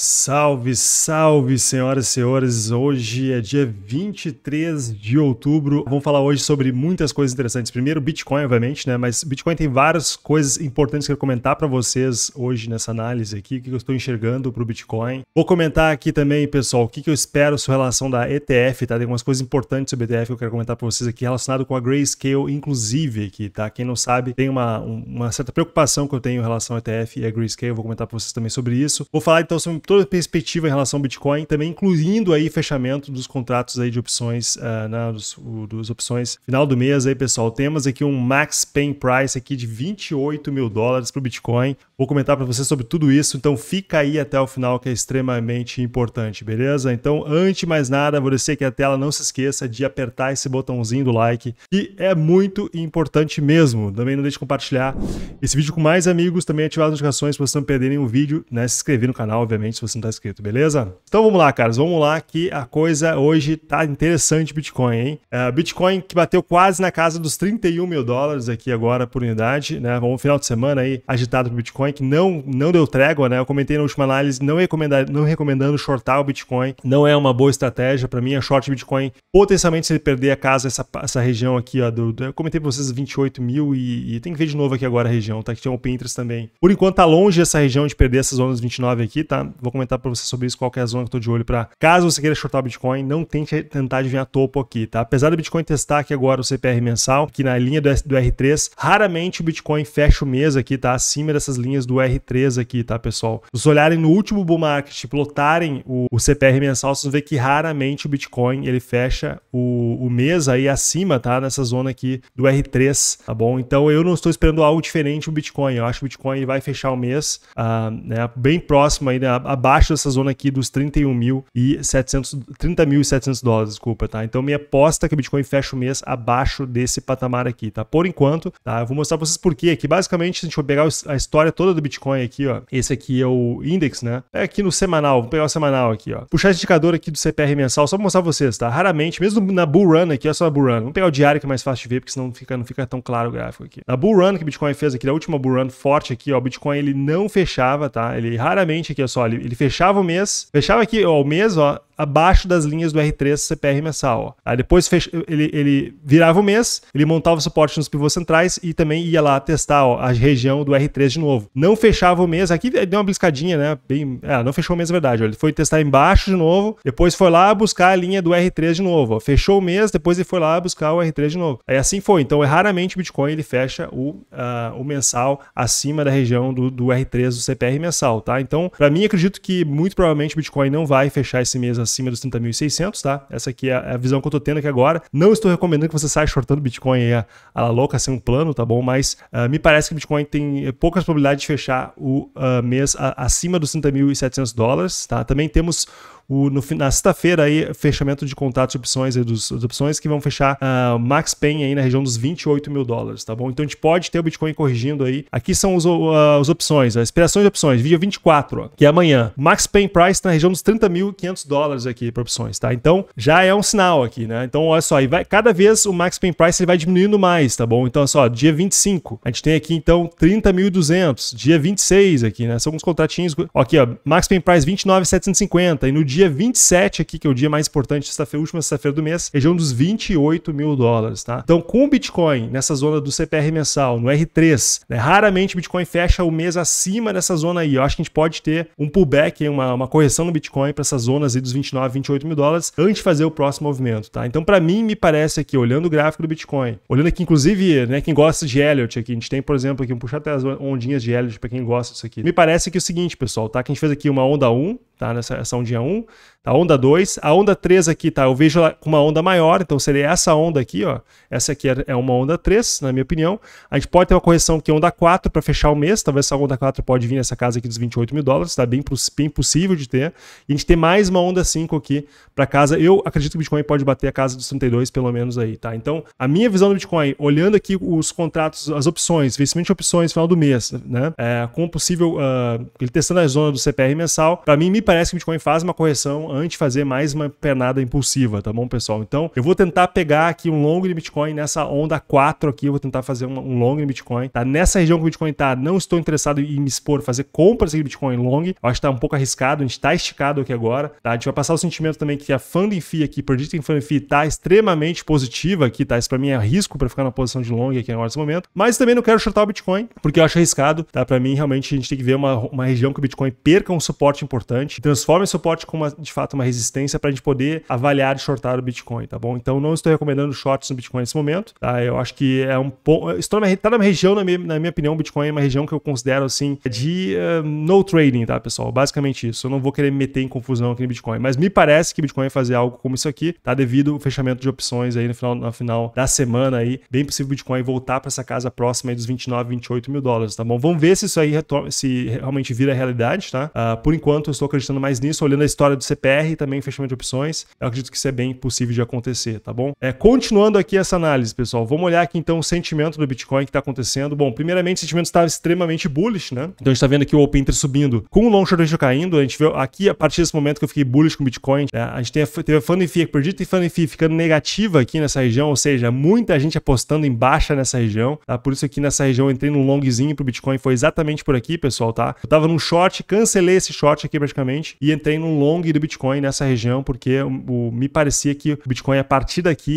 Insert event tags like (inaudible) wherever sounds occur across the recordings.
Salve, salve, senhoras e senhores. Hoje é dia 23 de outubro. Vamos falar hoje sobre muitas coisas interessantes. Primeiro, Bitcoin, obviamente, né? Mas Bitcoin tem várias coisas importantes que eu quero comentar para vocês hoje nessa análise aqui, o que eu estou enxergando para o Bitcoin. Vou comentar aqui também, pessoal, o que eu espero sobre relação da ETF, tá? Tem algumas coisas importantes sobre ETF que eu quero comentar para vocês aqui, relacionado com a Grayscale, inclusive, aqui, tá? Quem não sabe, tem uma, uma certa preocupação que eu tenho em relação à ETF e a Grayscale. vou comentar para vocês também sobre isso. Vou falar então sobre toda a perspectiva em relação ao Bitcoin, também incluindo aí fechamento dos contratos aí de opções, uh, ah, na, né, dos, o, dos, opções final do mês aí, pessoal. Temos aqui um max pain price aqui de 28 mil dólares para o Bitcoin. Vou comentar para você sobre tudo isso, então fica aí até o final que é extremamente importante, beleza? Então, antes de mais nada, vou descer aqui a tela, não se esqueça de apertar esse botãozinho do like, que é muito importante mesmo. Também não deixe de compartilhar esse vídeo com mais amigos, também ativar as notificações para vocês não perderem o vídeo, né? Se inscrever no canal, obviamente, se você não está inscrito, beleza? Então vamos lá, caras, vamos lá que a coisa hoje tá interessante Bitcoin, hein? É, Bitcoin que bateu quase na casa dos 31 mil dólares aqui agora por unidade, né? um final de semana aí agitado pro Bitcoin, que não, não deu trégua, né? Eu comentei na última análise, não, recomendar, não recomendando shortar o Bitcoin, não é uma boa estratégia. Para mim, a é short Bitcoin, potencialmente se ele perder a casa, essa, essa região aqui, ó, do, do, eu comentei pra vocês 28 mil e, e, tem que ver de novo aqui agora a região, tá? Que tinha o Pinterest também. Por enquanto tá longe essa região de perder essas zonas 29 aqui, tá? vou comentar para você sobre isso, qual é a zona que eu tô de olho para. Caso você queira shortar o Bitcoin, não tente tentar adivinhar topo aqui, tá? Apesar do Bitcoin testar aqui agora o CPR mensal, que na linha do, R3, raramente o Bitcoin fecha o mês aqui, tá? Acima dessas linhas do R3 aqui, tá, pessoal? Se vocês olharem no último bull market, plotarem o, o CPR mensal, vocês vão ver que raramente o Bitcoin ele fecha o, o mês aí acima, tá? Nessa zona aqui do R3, tá bom? Então eu não estou esperando algo diferente o Bitcoin. Eu acho que o Bitcoin vai fechar o mês uh, né, bem próximo aí né? abaixo dessa zona aqui dos 31 mil e 700, 30 mil e 700 dólares, desculpa, tá? Então minha aposta é que o Bitcoin fecha o mês abaixo desse patamar aqui, tá? Por enquanto, tá? Eu vou mostrar pra vocês por quê. Aqui basicamente, se a gente for pegar a história toda do Bitcoin aqui, ó, esse aqui é o index, né? É aqui no semanal, vou pegar o semanal aqui, ó. Puxar esse indicador aqui do CPR mensal, só pra mostrar pra vocês, tá? Raramente, mesmo na bull run aqui, olha é só a bull run. Vamos pegar o diário que é mais fácil de ver, porque senão não fica, não fica tão claro o gráfico aqui. Na bull run que o Bitcoin fez aqui, na última bull run forte aqui, ó, o Bitcoin ele não fechava, tá? Ele raramente aqui, olha é só, ele ele, fechava o mês, fechava aqui, ó, o mês, ó, abaixo das linhas do R3 CPR mensal. Aí depois fecha, ele, ele virava o mês, ele montava o suporte nos pivôs centrais e também ia lá testar ó, a região do R3 de novo. Não fechava o mês, aqui deu uma bliscadinha, né? Bem, é, não fechou o mês, é verdade. Ó. Ele foi testar embaixo de novo, depois foi lá buscar a linha do R3 de novo. Ó. Fechou o mês, depois ele foi lá buscar o R3 de novo. Aí assim foi. Então, raramente o Bitcoin ele fecha o, uh, o mensal acima da região do, do R3 do CPR mensal, tá? Então, para mim, acredito que muito provavelmente o Bitcoin não vai fechar esse mês acima dos 30.600, tá? Essa aqui é, é a visão que eu tô tendo aqui agora. Não estou recomendando que você saia shortando Bitcoin aí a, louca, sem um plano, tá bom? Mas uh, me parece que Bitcoin tem eh, poucas probabilidades de fechar o uh, mês a, acima dos 30.700 dólares, tá? Também temos o, no, na sexta-feira aí, fechamento de contratos de opções e dos, das opções que vão fechar uh, Max pen aí na região dos 28 mil dólares, tá bom? Então a gente pode ter o Bitcoin corrigindo aí. Aqui são os, uh, as opções, as expirações de opções, dia 24, ó, que é amanhã. Max pen Price na região dos 30.500 dólares aqui para opções, tá? Então já é um sinal aqui, né? Então olha só, aí vai, cada vez o Max pen Price ele vai diminuindo mais, tá bom? Então olha só, dia 25, a gente tem aqui então 30.200, dia 26 aqui, né? São uns contratinhos, ó, aqui ó, Max Payne Price 29.750 e no dia dia 27 aqui, que é o dia mais importante, sexta-feira, última sexta-feira do mês, região dos 28 mil dólares, tá? Então, com o Bitcoin nessa zona do CPR mensal, no R3, né, raramente o Bitcoin fecha o mês acima dessa zona aí. Eu acho que a gente pode ter um pullback, uma, uma correção no Bitcoin para essas zonas aí dos 29, 28 mil dólares antes de fazer o próximo movimento, tá? Então, para mim, me parece aqui, olhando o gráfico do Bitcoin, olhando aqui, inclusive, né, quem gosta de Elliot aqui, a gente tem, por exemplo, aqui, um puxar até as ondinhas de Elliot para quem gosta disso aqui. Me parece que é o seguinte, pessoal, tá? Que a gente fez aqui uma onda 1, tá? Nessa, essa um dia 1. Tá? Onda 2. A onda 3 aqui, tá? Eu vejo ela com uma onda maior, então seria essa onda aqui, ó. Essa aqui é, é uma onda 3, na minha opinião. A gente pode ter uma correção que é onda 4 para fechar o mês. Talvez essa onda 4 pode vir nessa casa aqui dos 28 mil dólares, tá? Bem, bem possível de ter. E a gente tem mais uma onda 5 aqui para casa. Eu acredito que o Bitcoin pode bater a casa dos 32, pelo menos aí, tá? Então, a minha visão do Bitcoin, olhando aqui os contratos, as opções, vencimento de opções final do mês, né? É, com possível, uh, ele testando a zona do CPR mensal, para mim me parece que o Bitcoin faz uma correção antes de fazer mais uma pernada impulsiva, tá bom, pessoal? Então, eu vou tentar pegar aqui um longo de Bitcoin nessa onda 4 aqui, eu vou tentar fazer um, longo de Bitcoin, tá? Nessa região que o Bitcoin tá, não estou interessado em me expor, fazer compras de Bitcoin long, eu acho que tá um pouco arriscado, a gente tá esticado aqui agora, tá? A gente vai passar o sentimento também que a funding fee aqui, predicting funding fee, tá extremamente positiva aqui, tá? Isso pra mim é risco para ficar na posição de long aqui agora nesse momento, mas também não quero shortar o Bitcoin, porque eu acho arriscado, tá? Pra mim, realmente, a gente tem que ver uma, uma região que o Bitcoin perca um suporte importante, transforme esse suporte com uma, de fato uma resistência para a gente poder avaliar e shortar o Bitcoin, tá bom? Então não estou recomendando shorts no Bitcoin nesse momento, tá? Eu acho que é um ponto. Estou tá na, tá região, na minha, na minha opinião, o Bitcoin é uma região que eu considero assim de uh, no trading, tá, pessoal? Basicamente isso. Eu não vou querer me meter em confusão aqui no Bitcoin, mas me parece que o Bitcoin vai fazer algo como isso aqui, tá? Devido ao fechamento de opções aí no final, no final da semana aí, bem possível o Bitcoin voltar para essa casa próxima aí dos 29, 28 mil dólares, tá bom? Vamos ver se isso aí se realmente vira realidade, tá? Uh, por enquanto, eu estou acreditando mais nisso, olhando a história do CPF TR também, fechamento de opções. Eu acredito que isso é bem possível de acontecer, tá bom? É, continuando aqui essa análise, pessoal, vamos olhar aqui então o sentimento do Bitcoin que está acontecendo. Bom, primeiramente, o sentimento estava extremamente bullish, né? Então a gente está vendo aqui o Open Interest subindo com o long short ratio caindo. A gente vê aqui, a partir desse momento que eu fiquei bullish com o Bitcoin, é, a gente teve a funding fee, perdita e funding fee ficando negativa aqui nessa região, ou seja, muita gente apostando em baixa nessa região, tá? Por isso aqui nessa região eu entrei num longzinho pro Bitcoin, foi exatamente por aqui, pessoal, tá? Eu tava num short, cancelei esse short aqui praticamente e entrei num long do Bitcoin Bitcoin nessa região, porque o, o, me parecia que o Bitcoin, a partir daqui,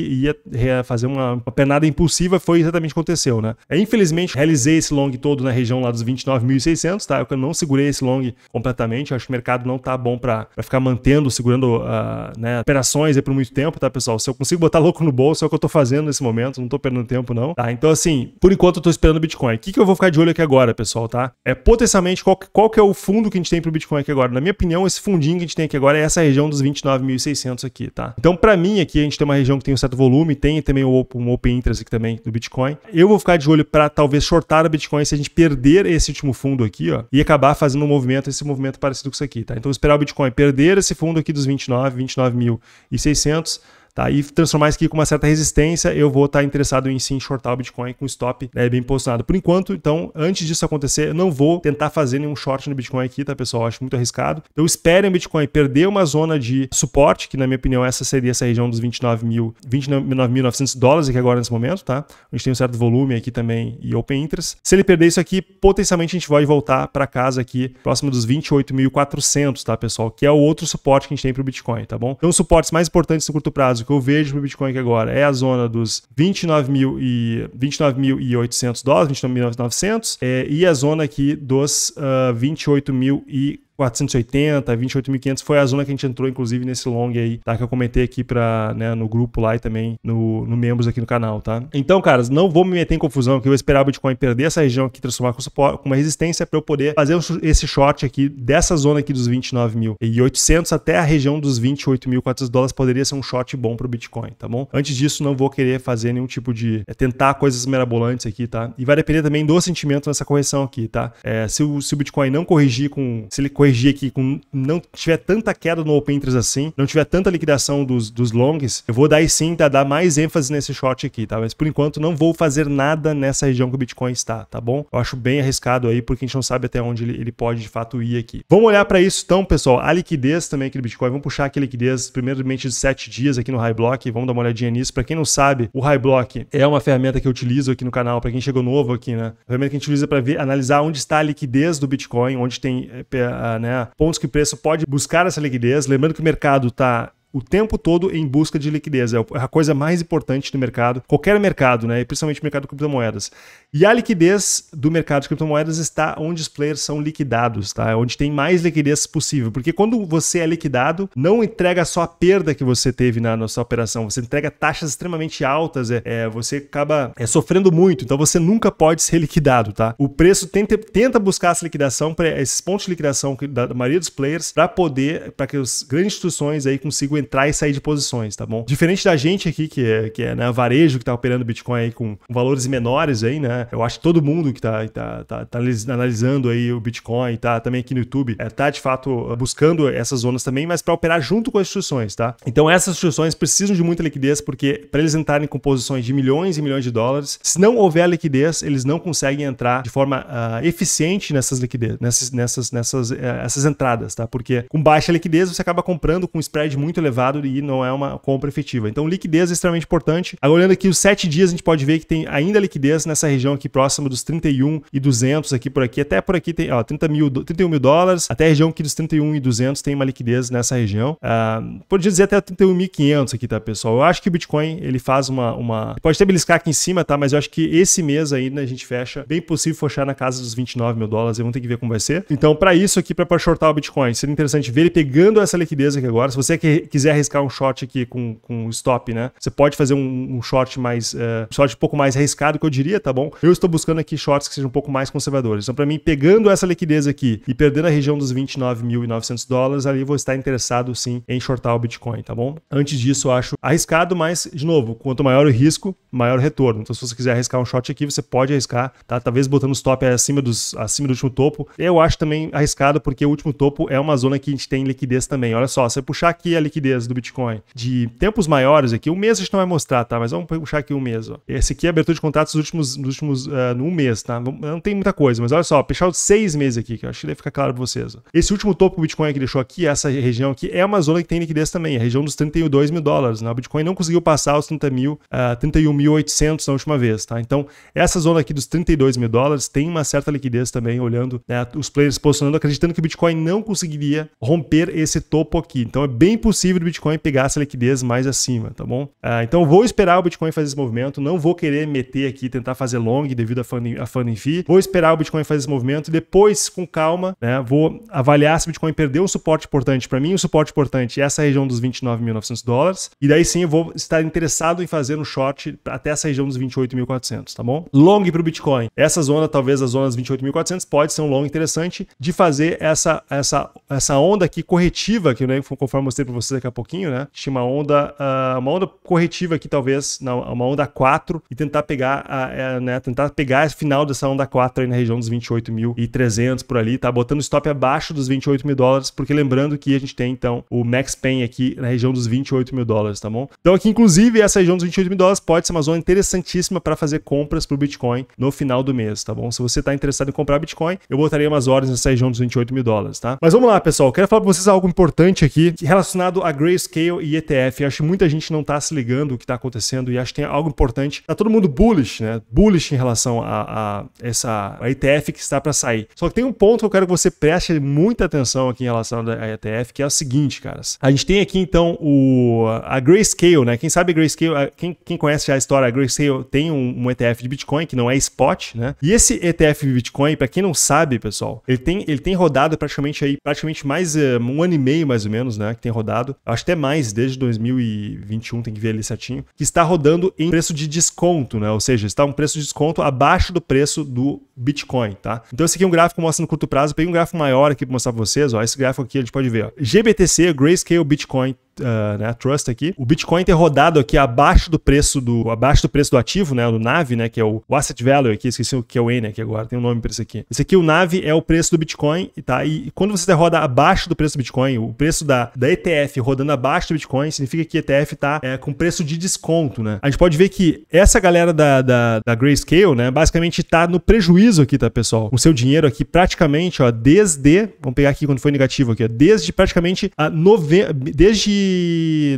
ia fazer uma, uma impulsiva, foi exatamente o que aconteceu, né? É, infelizmente, realizei esse long todo na região lá dos 29.600, tá? Eu não segurei esse long completamente, acho que o mercado não tá bom para ficar mantendo, segurando uh, né, operações aí por muito tempo, tá, pessoal? Se eu consigo botar louco no bolso, é o que eu tô fazendo nesse momento, não tô perdendo tempo, não. Tá? Então, assim, por enquanto eu tô esperando o Bitcoin. O que, que eu vou ficar de olho aqui agora, pessoal, tá? É potencialmente qual, qual que é o fundo que a gente tem pro Bitcoin aqui agora. Na minha opinião, esse fundinho que a gente tem aqui agora é nessa região dos 29.600 aqui, tá? Então, para mim, aqui a gente tem uma região que tem um certo volume, tem também um open interest aqui também do Bitcoin. Eu vou ficar de olho para talvez shortar o Bitcoin se a gente perder esse último fundo aqui, ó, e acabar fazendo um movimento, esse movimento parecido com isso aqui, tá? Então, esperar o Bitcoin perder esse fundo aqui dos 29, 29.600 tá? E transformar isso aqui com uma certa resistência, eu vou estar tá interessado em sim shortar o Bitcoin com stop né, bem posicionado. Por enquanto, então, antes disso acontecer, eu não vou tentar fazer nenhum short no Bitcoin aqui, tá, pessoal? Eu acho muito arriscado. Então, esperem o Bitcoin perder uma zona de suporte, que na minha opinião essa seria essa região dos 29 mil, 29.900 dólares aqui agora nesse momento, tá? A gente tem um certo volume aqui também e open interest. Se ele perder isso aqui, potencialmente a gente vai voltar para casa aqui próximo dos 28.400, tá, pessoal? Que é o outro suporte que a gente tem para o Bitcoin, tá bom? Então, os suportes mais importantes no curto prazo caso que eu vejo para o Bitcoin agora é a zona dos 29.800 29 dólares, 29.900, é, e a zona aqui dos uh, ah, 28.400. 480, 28.500 foi a zona que a gente entrou, inclusive, nesse long aí, tá? Que eu comentei aqui pra, né, no grupo lá e também no, no membros aqui no canal, tá? Então, caras, não vou me meter em confusão que eu vou esperar o Bitcoin perder essa região aqui, transformar com, suporte, com uma resistência para eu poder fazer esse short aqui dessa zona aqui dos 29.800 até a região dos 28.400 dólares poderia ser um short bom pro Bitcoin, tá bom? Antes disso, não vou querer fazer nenhum tipo de... É, tentar coisas mirabolantes aqui, tá? E vai depender também do sentimento nessa correção aqui, tá? É, se, o, se o Bitcoin não corrigir com... Se ele corrigir corrigir aqui, com, não tiver tanta queda no open interest assim, não tiver tanta liquidação dos, dos longs, eu vou dar sim, tá? Dar mais ênfase nesse short aqui, tá? Mas por enquanto não vou fazer nada nessa região que o Bitcoin está, tá bom? Eu acho bem arriscado aí, porque a gente não sabe até onde ele, ele pode de fato ir aqui. Vamos olhar para isso então, pessoal. A liquidez também aqui do Bitcoin. Vamos puxar aqui a liquidez, primeiramente de 7 dias aqui no High Block. Vamos dar uma olhadinha nisso. Para quem não sabe, o High Block é uma ferramenta que eu utilizo aqui no canal, para quem chegou novo aqui, né? A ferramenta que a gente utiliza para ver, analisar onde está a liquidez do Bitcoin, onde tem. Eh, a né, pontos que o preço pode buscar essa liquidez. Lembrando que o mercado está o tempo todo em busca de liquidez. É, é a coisa mais importante do mercado, qualquer mercado, né? principalmente o mercado de criptomoedas. E a liquidez do mercado de criptomoedas está onde os players são liquidados, tá? É onde tem mais liquidez possível. Porque quando você é liquidado, não entrega só a perda que você teve na, na sua operação, você entrega taxas extremamente altas, é, é você acaba é, sofrendo muito, então você nunca pode ser liquidado. Tá? O preço tenta, tenta buscar essa liquidação, esses pontos de liquidação da, da maioria dos players, para poder, para que as grandes instituições aí consigam entrar e sair de posições, tá bom? Diferente da gente aqui, que é, que é né, varejo que tá operando Bitcoin aí com valores menores aí, né? Eu acho que todo mundo que tá, tá, tá, tá analisando aí o Bitcoin, tá também aqui no YouTube, é, tá de fato uh, buscando essas zonas também, mas para operar junto com as instituições, tá? Então essas instituições precisam de muita liquidez porque para eles entrarem com posições de milhões e milhões de dólares, se não houver liquidez, eles não conseguem entrar de forma uh, eficiente nessas liquidez, nessas, nessas, nessas uh, essas entradas, tá? Porque com baixa liquidez você acaba comprando com um spread muito elevado elevado e não é uma compra efetiva. Então, liquidez é extremamente importante. Agora, olhando aqui os 7 dias, a gente pode ver que tem ainda liquidez nessa região aqui próxima dos 31 e 200 aqui por aqui. Até por aqui tem ó, 30 mil, 31 mil dólares. Até a região aqui dos 31 e 200 tem uma liquidez nessa região. Ah, podia dizer até 31.500 aqui, tá, pessoal? Eu acho que o Bitcoin, ele faz uma... uma... Pode até beliscar aqui em cima, tá? Mas eu acho que esse mês ainda né, a gente fecha. Bem possível fechar na casa dos 29 mil dólares. Vamos ter que ver como vai ser. Então, para isso aqui, para shortar o Bitcoin, seria interessante ver ele pegando essa liquidez aqui agora. Se você quiser quiser arriscar um short aqui com, com stop, né? Você pode fazer um, um short mais. Uh, um short um pouco mais arriscado, que eu diria, tá bom? Eu estou buscando aqui shorts que sejam um pouco mais conservadores. Então, para mim, pegando essa liquidez aqui e perdendo a região dos 29.900 dólares, ali eu vou estar interessado sim em shortar o Bitcoin, tá bom? Antes disso, eu acho arriscado, mas, de novo, quanto maior o risco, maior o retorno. Então, se você quiser arriscar um short aqui, você pode arriscar, tá? Talvez botando stop acima, dos, acima do último topo. Eu acho também arriscado, porque o último topo é uma zona que a gente tem liquidez também. Olha só, se eu puxar aqui a liquidez liquidez do Bitcoin de tempos maiores aqui, um mês a gente não vai mostrar, tá? Mas vamos puxar aqui um mês. Ó. Esse aqui é a abertura de contratos nos últimos, nos últimos uh, um mês, tá? Não, tem muita coisa, mas olha só, fechar os seis meses aqui, que eu acho que deve ficar claro pra vocês. Ó. Esse último topo que o Bitcoin que deixou aqui, essa região aqui, é uma zona que tem liquidez também, a região dos 32 mil dólares, né? O Bitcoin não conseguiu passar os 30 mil, uh, eh, 31.800 na última vez, tá? Então, essa zona aqui dos 32 mil dólares tem uma certa liquidez também, olhando né, os players posicionando, acreditando que o Bitcoin não conseguiria romper esse topo aqui. Então, é bem possível do Bitcoin pegar essa liquidez mais acima, tá bom? Ah, então vou esperar o Bitcoin fazer esse movimento, não vou querer meter aqui, tentar fazer long devido a funding, a fee. Vou esperar o Bitcoin fazer esse movimento depois, com calma, né, vou avaliar se o Bitcoin perdeu um suporte importante para mim. Um suporte importante é essa região dos 29.900 dólares. E daí sim eu vou estar interessado em fazer um short até essa região dos 28.400, tá bom? Long para o Bitcoin. Essa zona, talvez a zona dos 28.400, pode ser um long interessante de fazer essa, essa, essa onda aqui corretiva, que né, conforme mostrei para vocês daqui a pouquinho, né? Tinha uma onda, uh, uma onda corretiva aqui, talvez, na, uma onda 4, e tentar pegar, a, a, é, né? Tentar pegar esse final dessa onda 4 aí na região dos 28.300 por ali, tá? Botando stop abaixo dos 28 mil dólares, porque lembrando que a gente tem, então, o Max Pain aqui na região dos 28 mil dólares, tá bom? Então aqui, inclusive, essa região dos 28 mil dólares pode ser uma zona interessantíssima para fazer compras pro Bitcoin no final do mês, tá bom? Se você tá interessado em comprar Bitcoin, eu botaria umas ordens nessa região dos 28 mil dólares, tá? Mas vamos lá, pessoal. Eu quero falar para vocês algo importante aqui relacionado a a Grayscale e ETF. Eu acho que muita gente não está se ligando o que está acontecendo e acho que tem algo importante. Tá todo mundo bullish, né? Bullish em relação a, a essa a ETF que está para sair. Só que tem um ponto que eu quero que você preste muita atenção aqui em relação à ETF, que é o seguinte, caras. A gente tem aqui então o a Grayscale, né? Quem sabe Grayscale, quem, quem conhece já a história, a Grayscale tem um, um ETF de Bitcoin que não é spot, né? E esse ETF de Bitcoin, para quem não sabe, pessoal, ele tem ele tem rodado praticamente aí praticamente mais eh, um ano e meio mais ou menos, né? Que tem rodado acho até mais, desde 2021, tem que ver ali certinho, que está rodando em preço de desconto, né? Ou seja, está um preço de desconto abaixo do preço do Bitcoin, tá? Então esse aqui é um gráfico mostrando curto prazo, peguei um gráfico maior aqui para mostrar para vocês, ó, esse gráfico aqui a gente pode ver, ó. GBTC, Grayscale Bitcoin uh, né, trust aqui, o Bitcoin ter rodado aqui abaixo do preço do abaixo do preço do ativo, né, do NAV, né, que é o, o asset value aqui, esqueci o que é o N aqui agora, tem um nome para isso aqui. Esse aqui o NAV é o preço do Bitcoin, tá? E, quando você roda abaixo do preço do Bitcoin, o preço da, da ETF rodando abaixo do Bitcoin, significa que ETF tá é, com preço de desconto, né? A gente pode ver que essa galera da, da, da Grayscale, né, basicamente tá no prejuízo aqui, tá, pessoal? O seu dinheiro aqui praticamente, ó, desde, vamos pegar aqui quando foi negativo aqui, ó, desde praticamente a ah, nove... desde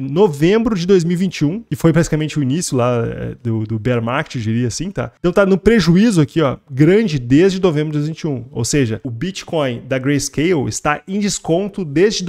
novembro de 2021, que foi basicamente o início lá é, do, do bear market, diria assim, tá? Então tá no prejuízo aqui, ó, grande desde novembro de 2021. Ou seja, o Bitcoin da Grayscale está em desconto desde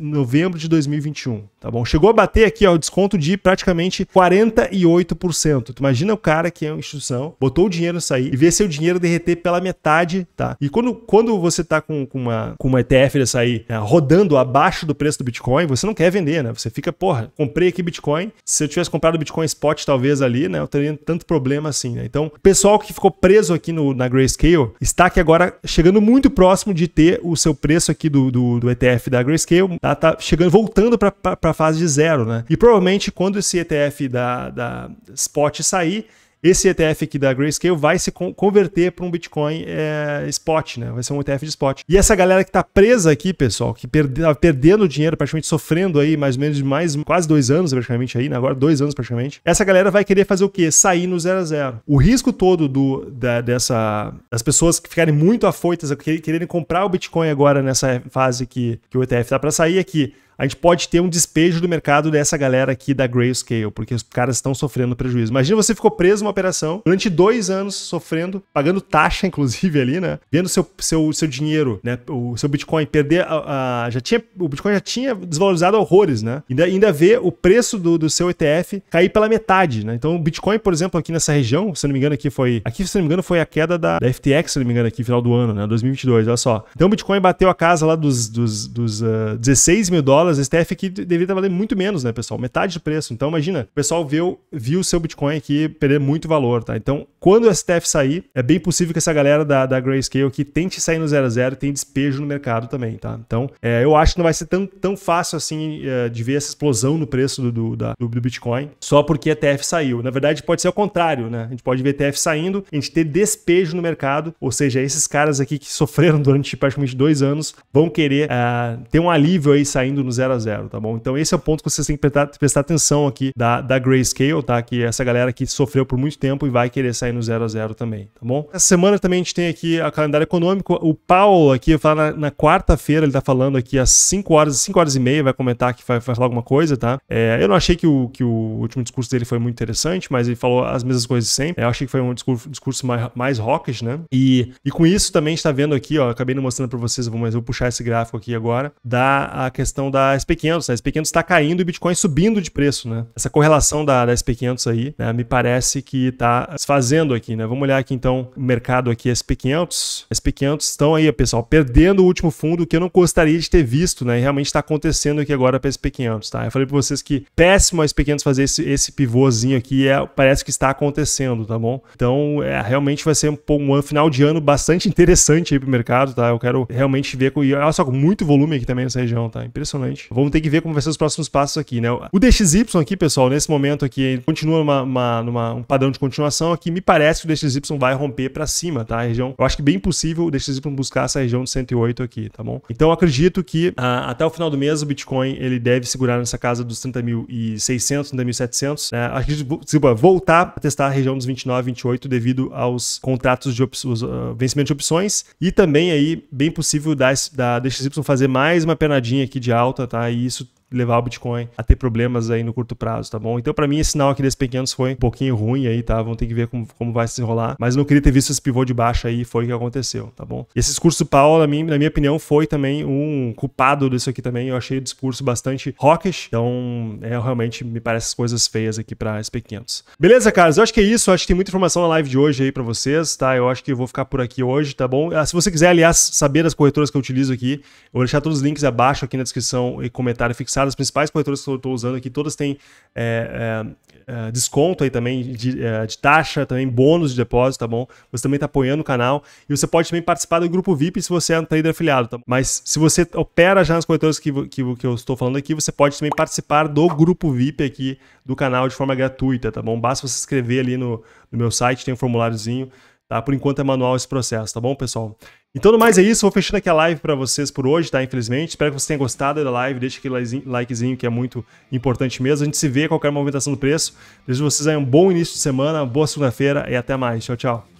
novembro de 2021, tá bom? Chegou a bater aqui, ó, o desconto de praticamente 48%. Tu imagina o cara que é uma instituição, botou o dinheiro sair e vê seu dinheiro derreter pela metade, tá? E quando, quando você tá com, com uma, com uma ETF dessa aí né, rodando abaixo do preço do Bitcoin, você não quer vender vender, né? Você fica, porra, comprei aqui Bitcoin. Se eu tivesse comprado Bitcoin Spot, talvez ali, né? Eu teria tanto problema assim, né? Então, o pessoal que ficou preso aqui no, na Grayscale está aqui agora chegando muito próximo de ter o seu preço aqui do, do, do ETF da Grayscale. Tá, tá chegando, voltando para a fase de zero, né? E provavelmente quando esse ETF da, da Spot sair, esse ETF aqui da Grayscale vai se converter para um Bitcoin é, spot, né? Vai ser um ETF de spot. E essa galera que está presa aqui, pessoal, que perde, perdendo dinheiro, praticamente sofrendo aí mais ou menos de mais quase dois anos praticamente aí, né? agora dois anos praticamente, essa galera vai querer fazer o quê? Sair no zero a zero. O risco todo do, da, dessa das pessoas que ficarem muito afoitas, quererem comprar o Bitcoin agora nessa fase que, que o ETF está para sair é que a gente pode ter um despejo do mercado dessa galera aqui da Grayscale, porque os caras estão sofrendo prejuízo. Imagina você ficou preso numa operação durante dois anos sofrendo, pagando taxa, (laughs) inclusive, ali, né? Vendo seu, seu, seu dinheiro, né? O seu Bitcoin perder a, a, já tinha, o Bitcoin já tinha desvalorizado horrores, né? Ainda, ainda vê o preço do, do seu ETF cair pela metade, né? Então o Bitcoin, por exemplo, aqui nessa região, se não me engano, aqui foi. Aqui, se não me engano, foi a queda da, da FTX, se não me engano, aqui, final do ano, né? 2022, olha só. Então o Bitcoin bateu a casa lá dos, dos, dos uh, ah, 16 mil dólares dólares, esse ETF aqui deveria valer muito menos, né, pessoal? Metade do preço. Então, imagina, o pessoal viu, viu o seu Bitcoin aqui perder muito valor, tá? Então, quando o STF sair, é bem possível que essa galera da, da Grayscale aqui tente sair no zero a zero, tem despejo no mercado também, tá? Então, é, eu acho que não vai ser tão, tão fácil assim é, de ver essa explosão no preço do, do, da, do, Bitcoin só porque a ETF saiu. Na verdade, pode ser ao contrário, né? A gente pode ver ETF saindo, a gente ter despejo no mercado, ou seja, esses caras aqui que sofreram durante praticamente dois anos vão querer é, ter um alívio aí saindo no 0 a 0 tá bom? Então esse é o ponto que vocês têm que prestar, prestar atenção aqui da, da Grayscale, tá? Que é essa galera que sofreu por muito tempo e vai querer sair no 0 a 0 também, tá bom? Essa semana também a gente tem aqui a calendário econômico. O Paulo aqui, fala na, na quarta-feira, ele tá falando aqui às 5 horas, 5 horas e meia, vai comentar que vai, vai falar alguma coisa, tá? É, eu não achei que o, que o último discurso dele foi muito interessante, mas ele falou as mesmas coisas sempre. É, eu achei que foi um discurso, discurso mais, mais rocket, né? E, e com isso também a gente tá vendo aqui, ó, acabei não mostrando para vocês, mas eu vou puxar esse gráfico aqui agora, da a questão da da SP500, A SP500 está caindo e o Bitcoin subindo de preço, né? Essa correlação da, da SP500 aí, né? Me parece que está desfazendo aqui, né? Vamos olhar aqui então o mercado aqui SP500. SP500 estão aí, pessoal, perdendo o último fundo que eu não gostaria de ter visto, né? E realmente está acontecendo aqui agora para SP500, tá? Eu falei para vocês que péssimo a SP500 fazer esse, esse pivôzinho aqui, é, parece que está acontecendo, tá bom? Então, é, realmente vai ser um, um final de ano bastante (laughs) interessante aí para o mercado, tá? Eu quero realmente ver. Com, e olha só, com muito volume aqui também nessa região, tá? Impressionante. Vamos ter que ver como vai ser os próximos passos aqui, né? O DXY aqui, pessoal, nesse momento aqui, continua numa, uma, numa, um padrão de continuação aqui. Me parece que o DXY vai romper para cima, tá? A região, eu acho que bem possível o DXY buscar essa região de 108 aqui, tá bom? Então acredito que ah, até o final do mês o Bitcoin ele deve segurar nessa casa dos 30.600, 30.700, né? Acredito, desculpa, voltar a testar a região dos 29, 28 devido aos contratos de opções, uh, ah, vencimento de opções e também aí bem possível da, da DXY fazer mais uma penadinha aqui de alta tá? E isso levar o Bitcoin a ter problemas aí no curto prazo, tá bom? Então, para mim, esse sinal aqui desse pequenos foi um pouquinho ruim aí, tá? Vamos ter que ver como, como vai se enrolar. Mas não queria ter visto esse pivô de baixa aí, foi o que aconteceu, tá bom? E esse discurso do na minha, na minha opinião, foi também um culpado disso aqui também. Eu achei o discurso bastante rockish. então é, realmente me parece coisas feias aqui para esses pequenos. Beleza, caras? Eu acho que é isso. Eu acho que tem muita informação na live de hoje aí para vocês, tá? Eu acho que eu vou ficar por aqui hoje, tá bom? Ah, se você quiser, aliás, saber das corretoras que eu utilizo aqui, eu vou deixar todos os links abaixo aqui na descrição e comentário fixado as principais corretoras que eu estou usando aqui, todas têm é, é, é desconto aí também de, é, de, taxa, também bônus de depósito, tá bom? Você também está apoiando o canal e você pode também participar do grupo VIP se você é um trader afiliado, tá? Mas se você opera já nas corretoras que, que, que eu estou falando aqui, você pode também participar do grupo VIP aqui do canal de forma gratuita, tá bom? Basta você se inscrever ali no, no meu site, tem um formuláriozinho Tá? Por enquanto é manual esse processo, tá bom, pessoal? Então, no mais é isso. Vou fechando aqui a live para vocês por hoje, tá? Infelizmente. Espero que vocês tenham gostado da live. Deixa aquele likezinho que é muito importante mesmo. A gente se vê a qualquer movimentação do preço. Desejo vocês aí um bom início de semana, boa segunda-feira e até mais. Tchau, tchau.